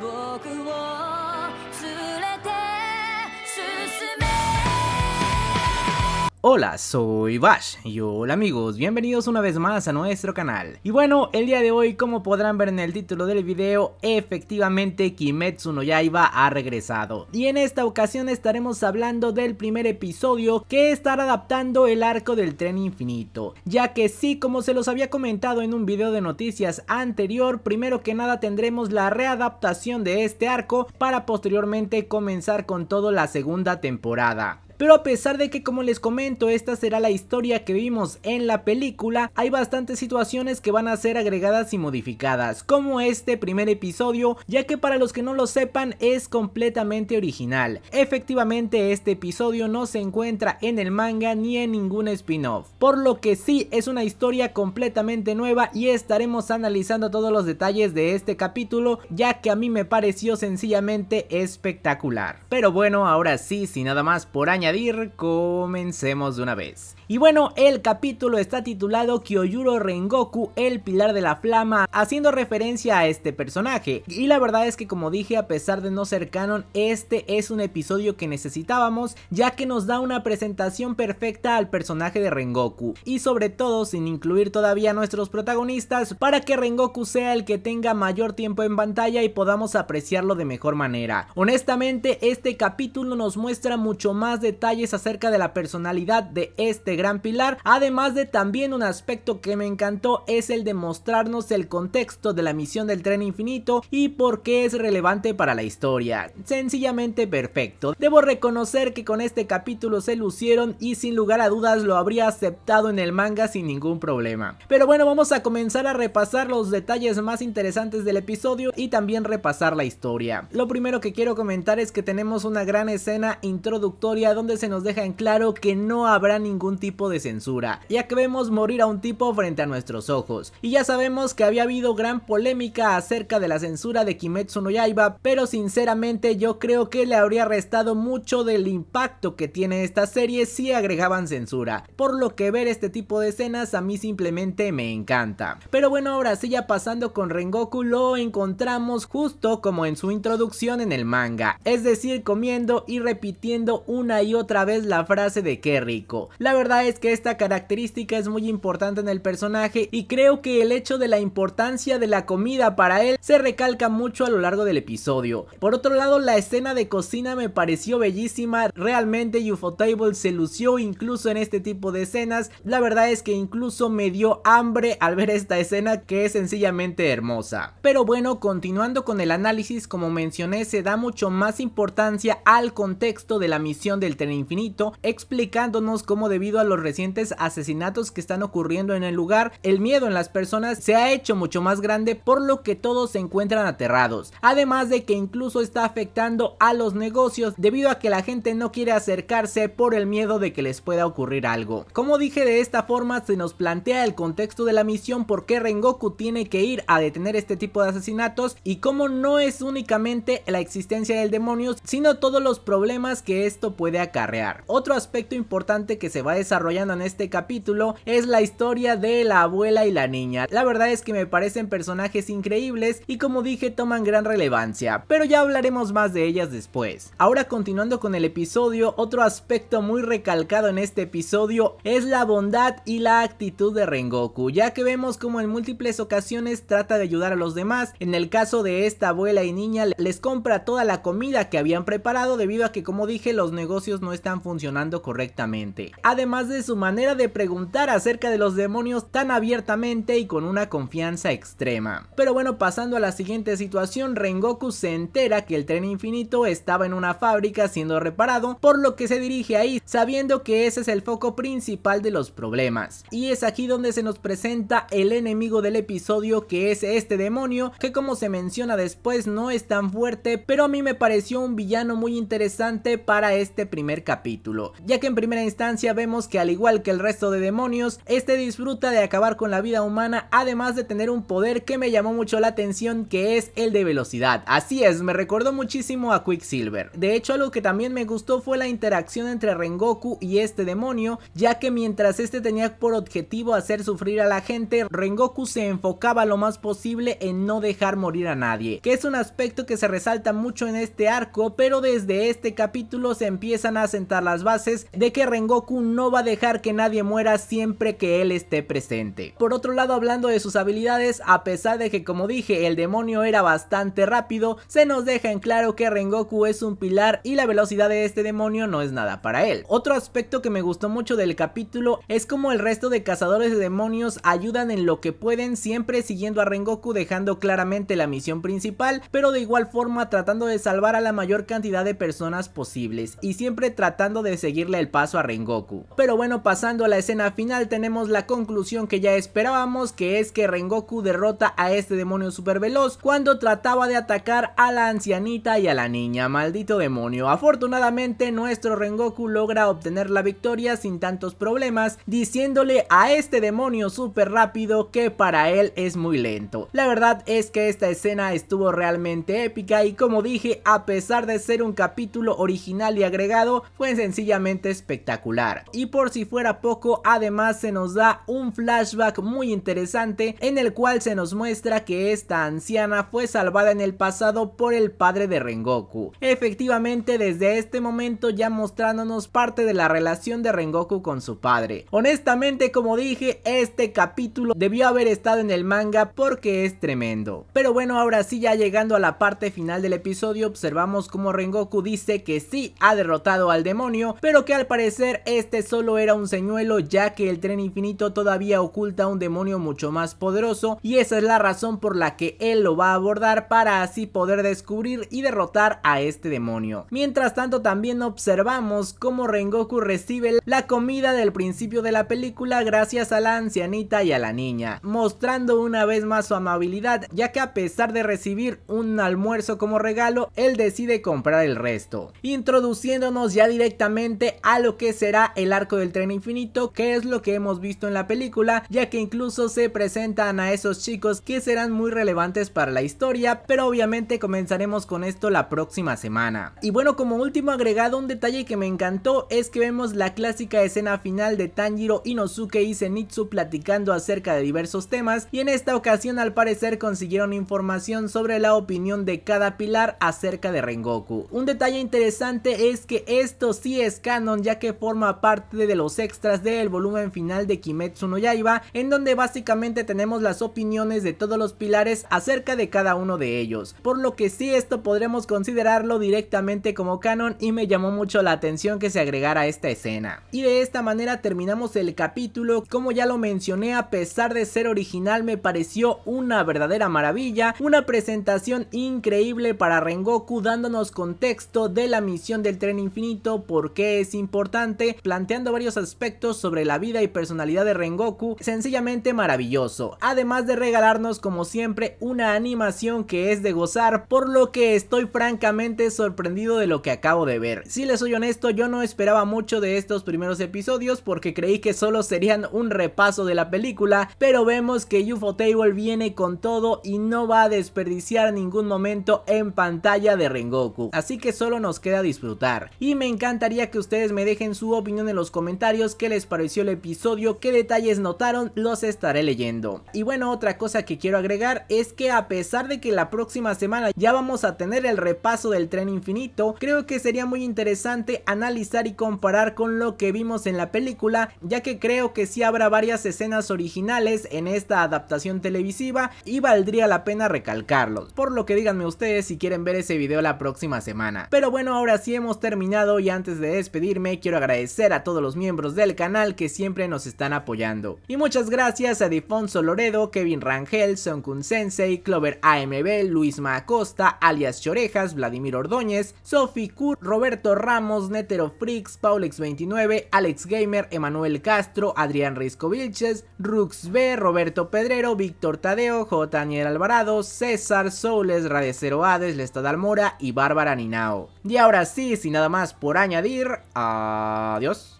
僕を Hola, soy Bash y hola amigos, bienvenidos una vez más a nuestro canal. Y bueno, el día de hoy como podrán ver en el título del video, efectivamente Kimetsu no Yaiba ha regresado. Y en esta ocasión estaremos hablando del primer episodio que estará adaptando el arco del tren infinito. Ya que sí, como se los había comentado en un video de noticias anterior, primero que nada tendremos la readaptación de este arco para posteriormente comenzar con toda la segunda temporada. Pero a pesar de que como les comento esta será la historia que vimos en la película, hay bastantes situaciones que van a ser agregadas y modificadas, como este primer episodio, ya que para los que no lo sepan es completamente original. Efectivamente este episodio no se encuentra en el manga ni en ningún spin-off, por lo que sí es una historia completamente nueva y estaremos analizando todos los detalles de este capítulo, ya que a mí me pareció sencillamente espectacular. Pero bueno, ahora sí, sin nada más por añadir, comencemos de una vez. Y bueno, el capítulo está titulado Kyoyuro Rengoku, el pilar de la flama, haciendo referencia a este personaje. Y la verdad es que como dije, a pesar de no ser canon, este es un episodio que necesitábamos, ya que nos da una presentación perfecta al personaje de Rengoku. Y sobre todo, sin incluir todavía a nuestros protagonistas, para que Rengoku sea el que tenga mayor tiempo en pantalla y podamos apreciarlo de mejor manera. Honestamente, este capítulo nos muestra mucho más de detalles acerca de la personalidad de este gran pilar, además de también un aspecto que me encantó es el de mostrarnos el contexto de la misión del tren infinito y por qué es relevante para la historia. Sencillamente perfecto. Debo reconocer que con este capítulo se lucieron y sin lugar a dudas lo habría aceptado en el manga sin ningún problema. Pero bueno, vamos a comenzar a repasar los detalles más interesantes del episodio y también repasar la historia. Lo primero que quiero comentar es que tenemos una gran escena introductoria donde donde se nos deja en claro que no habrá ningún tipo de censura, ya que vemos morir a un tipo frente a nuestros ojos. Y ya sabemos que había habido gran polémica acerca de la censura de Kimetsu no Yaiba, pero sinceramente yo creo que le habría restado mucho del impacto que tiene esta serie si agregaban censura, por lo que ver este tipo de escenas a mí simplemente me encanta. Pero bueno, ahora sí ya pasando con Rengoku lo encontramos justo como en su introducción en el manga, es decir, comiendo y repitiendo una y otra vez la frase de qué rico. La verdad es que esta característica es muy importante en el personaje y creo que el hecho de la importancia de la comida para él se recalca mucho a lo largo del episodio. Por otro lado, la escena de cocina me pareció bellísima, realmente Table se lució incluso en este tipo de escenas, la verdad es que incluso me dio hambre al ver esta escena que es sencillamente hermosa. Pero bueno, continuando con el análisis, como mencioné, se da mucho más importancia al contexto de la misión del en el infinito, explicándonos cómo debido a los recientes asesinatos que están ocurriendo en el lugar, el miedo en las personas se ha hecho mucho más grande por lo que todos se encuentran aterrados, además de que incluso está afectando a los negocios debido a que la gente no quiere acercarse por el miedo de que les pueda ocurrir algo. Como dije de esta forma se nos plantea el contexto de la misión por qué Rengoku tiene que ir a detener este tipo de asesinatos y cómo no es únicamente la existencia del demonio sino todos los problemas que esto puede carrear Otro aspecto importante que se va desarrollando en este capítulo es la historia de la abuela y la niña. La verdad es que me parecen personajes increíbles y como dije toman gran relevancia, pero ya hablaremos más de ellas después. Ahora continuando con el episodio, otro aspecto muy recalcado en este episodio es la bondad y la actitud de Rengoku, ya que vemos como en múltiples ocasiones trata de ayudar a los demás. En el caso de esta abuela y niña les compra toda la comida que habían preparado debido a que como dije los negocios no están funcionando correctamente. Además de su manera de preguntar acerca de los demonios tan abiertamente y con una confianza extrema. Pero bueno, pasando a la siguiente situación, Rengoku se entera que el tren infinito estaba en una fábrica siendo reparado, por lo que se dirige ahí, sabiendo que ese es el foco principal de los problemas. Y es aquí donde se nos presenta el enemigo del episodio que es este demonio, que como se menciona después no es tan fuerte, pero a mí me pareció un villano muy interesante para este primer capítulo, ya que en primera instancia vemos que al igual que el resto de demonios, este disfruta de acabar con la vida humana, además de tener un poder que me llamó mucho la atención que es el de velocidad. Así es, me recordó muchísimo a Quicksilver. De hecho, algo que también me gustó fue la interacción entre Rengoku y este demonio, ya que mientras este tenía por objetivo hacer sufrir a la gente, Rengoku se enfocaba lo más posible en no dejar morir a nadie, que es un aspecto que se resalta mucho en este arco, pero desde este capítulo se empiezan a sentar las bases de que Rengoku no va a dejar que nadie muera siempre que él esté presente. Por otro lado, hablando de sus habilidades, a pesar de que como dije el demonio era bastante rápido, se nos deja en claro que Rengoku es un pilar y la velocidad de este demonio no es nada para él. Otro aspecto que me gustó mucho del capítulo es como el resto de cazadores de demonios ayudan en lo que pueden siempre siguiendo a Rengoku dejando claramente la misión principal, pero de igual forma tratando de salvar a la mayor cantidad de personas posibles y siempre tratando de seguirle el paso a Rengoku. Pero bueno, pasando a la escena final tenemos la conclusión que ya esperábamos, que es que Rengoku derrota a este demonio super veloz cuando trataba de atacar a la ancianita y a la niña, maldito demonio. Afortunadamente nuestro Rengoku logra obtener la victoria sin tantos problemas, diciéndole a este demonio super rápido que para él es muy lento. La verdad es que esta escena estuvo realmente épica y como dije, a pesar de ser un capítulo original y agregado, fue sencillamente espectacular. Y por si fuera poco, además se nos da un flashback muy interesante en el cual se nos muestra que esta anciana fue salvada en el pasado por el padre de Rengoku. Efectivamente, desde este momento ya mostrándonos parte de la relación de Rengoku con su padre. Honestamente, como dije, este capítulo debió haber estado en el manga porque es tremendo. Pero bueno, ahora sí ya llegando a la parte final del episodio, observamos como Rengoku dice que sí ha derrotado al demonio, pero que al parecer este solo era un señuelo ya que el tren infinito todavía oculta un demonio mucho más poderoso y esa es la razón por la que él lo va a abordar para así poder descubrir y derrotar a este demonio. Mientras tanto también observamos cómo Rengoku recibe la comida del principio de la película gracias a la ancianita y a la niña, mostrando una vez más su amabilidad ya que a pesar de recibir un almuerzo como regalo, él decide comprar el resto, introduciéndonos ya directamente a lo que será el arco del tren infinito, que es lo que hemos visto en la película, ya que incluso se presentan a esos chicos que serán muy relevantes para la historia, pero obviamente comenzaremos con esto la próxima semana. Y bueno, como último agregado, un detalle que me encantó es que vemos la clásica escena final de Tanjiro, Inosuke y Senitsu platicando acerca de diversos temas, y en esta ocasión al parecer consiguieron información sobre la opinión de cada pilar acerca de Rengoku. Un detalle interesante es que esto sí es canon ya que forma parte de los extras del volumen final de Kimetsu no Yaiba en donde básicamente tenemos las opiniones de todos los pilares acerca de cada uno de ellos, por lo que sí esto podremos considerarlo directamente como canon y me llamó mucho la atención que se agregara esta escena. Y de esta manera terminamos el capítulo, como ya lo mencioné a pesar de ser original me pareció una verdadera maravilla, una presentación increíble para Rengoku dándonos contexto de la misión del tren infinito por qué es importante, planteando varios aspectos sobre la vida y personalidad de Rengoku, sencillamente maravilloso. Además de regalarnos como siempre una animación que es de gozar, por lo que estoy francamente sorprendido de lo que acabo de ver. Si les soy honesto, yo no esperaba mucho de estos primeros episodios porque creí que solo serían un repaso de la película, pero vemos que UFO Table viene con todo y no va a desperdiciar ningún momento en pantalla de Rengoku, así que solo nos queda disfrutar. Y me encantaría que ustedes me dejen su opinión en los comentarios, qué les pareció el episodio, qué detalles notaron, los estaré leyendo. Y bueno, otra cosa que quiero agregar es que a pesar de que la próxima semana ya vamos a tener el repaso del tren infinito, creo que sería muy interesante analizar y comparar con lo que vimos en la película, ya que creo que sí habrá varias escenas originales en esta adaptación televisiva y valdría la pena recalcarlos. Por lo que díganme ustedes si quieren ver ese video la próxima semana. Pero bueno, ahora sí hemos terminado y antes de despedirme quiero agradecer a todos los miembros del canal que siempre nos están apoyando. Y muchas gracias a Difonso Loredo, Kevin Rangel, Sonkun Sensei, Clover AMB, Luis Macosta alias Chorejas, Vladimir Ordóñez, Sofi Kur, Roberto Ramos, Netero Freaks, Paulex29, Alex Gamer, Emanuel Castro, Adrián Risco Vilches, Rux B, Roberto Pedrero, Víctor Tadeo, J. Daniel Alvarado, César Soules, Radecero Hades, Lestad Almora y Bárbara Ninao. Y ahora sí, sin nada más por añadir. Adiós.